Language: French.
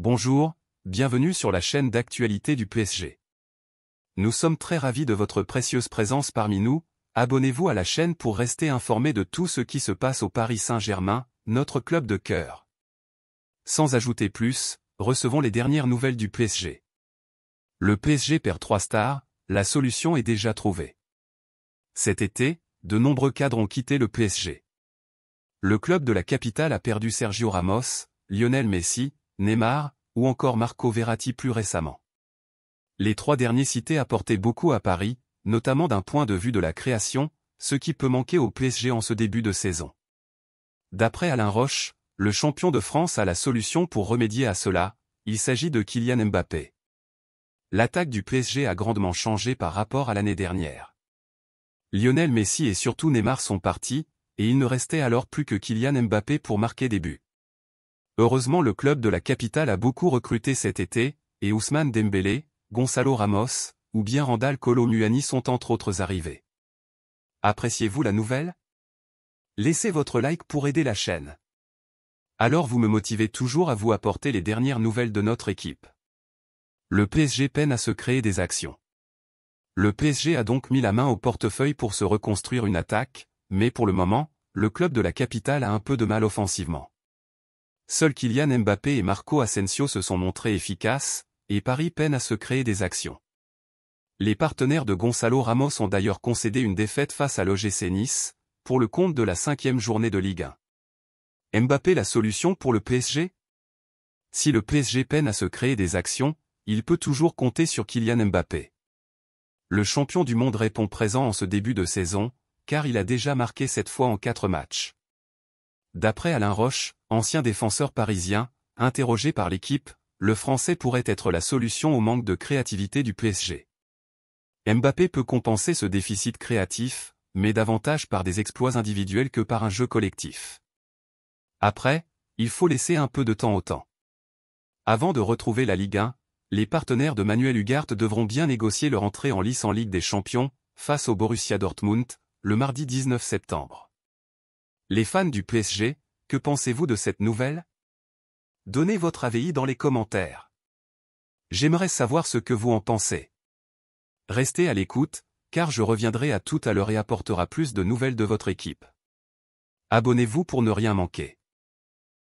Bonjour, bienvenue sur la chaîne d'actualité du PSG. Nous sommes très ravis de votre précieuse présence parmi nous, abonnez-vous à la chaîne pour rester informé de tout ce qui se passe au Paris Saint-Germain, notre club de cœur. Sans ajouter plus, recevons les dernières nouvelles du PSG. Le PSG perd trois stars, la solution est déjà trouvée. Cet été, de nombreux cadres ont quitté le PSG. Le club de la capitale a perdu Sergio Ramos, Lionel Messi, Neymar, ou encore Marco Verratti plus récemment. Les trois derniers cités apportaient beaucoup à Paris, notamment d'un point de vue de la création, ce qui peut manquer au PSG en ce début de saison. D'après Alain Roche, le champion de France a la solution pour remédier à cela, il s'agit de Kylian Mbappé. L'attaque du PSG a grandement changé par rapport à l'année dernière. Lionel Messi et surtout Neymar sont partis, et il ne restait alors plus que Kylian Mbappé pour marquer des buts. Heureusement le club de la capitale a beaucoup recruté cet été, et Ousmane Dembélé, Gonzalo Ramos, ou bien Randall Muani sont entre autres arrivés. Appréciez-vous la nouvelle Laissez votre like pour aider la chaîne. Alors vous me motivez toujours à vous apporter les dernières nouvelles de notre équipe. Le PSG peine à se créer des actions. Le PSG a donc mis la main au portefeuille pour se reconstruire une attaque, mais pour le moment, le club de la capitale a un peu de mal offensivement. Seuls Kylian Mbappé et Marco Asensio se sont montrés efficaces, et Paris peine à se créer des actions. Les partenaires de Gonzalo Ramos ont d'ailleurs concédé une défaite face à l'OGC Nice, pour le compte de la cinquième journée de Ligue 1. Mbappé la solution pour le PSG Si le PSG peine à se créer des actions, il peut toujours compter sur Kylian Mbappé. Le champion du monde répond présent en ce début de saison, car il a déjà marqué cette fois en quatre matchs. D'après Alain Roche, ancien défenseur parisien, interrogé par l'équipe, le français pourrait être la solution au manque de créativité du PSG. Mbappé peut compenser ce déficit créatif, mais davantage par des exploits individuels que par un jeu collectif. Après, il faut laisser un peu de temps au temps. Avant de retrouver la Ligue 1, les partenaires de Manuel Ugarte devront bien négocier leur entrée en lice en Ligue des Champions, face au Borussia Dortmund, le mardi 19 septembre. Les fans du PSG, que pensez-vous de cette nouvelle Donnez votre avis dans les commentaires. J'aimerais savoir ce que vous en pensez. Restez à l'écoute, car je reviendrai à tout à l'heure et apportera plus de nouvelles de votre équipe. Abonnez-vous pour ne rien manquer.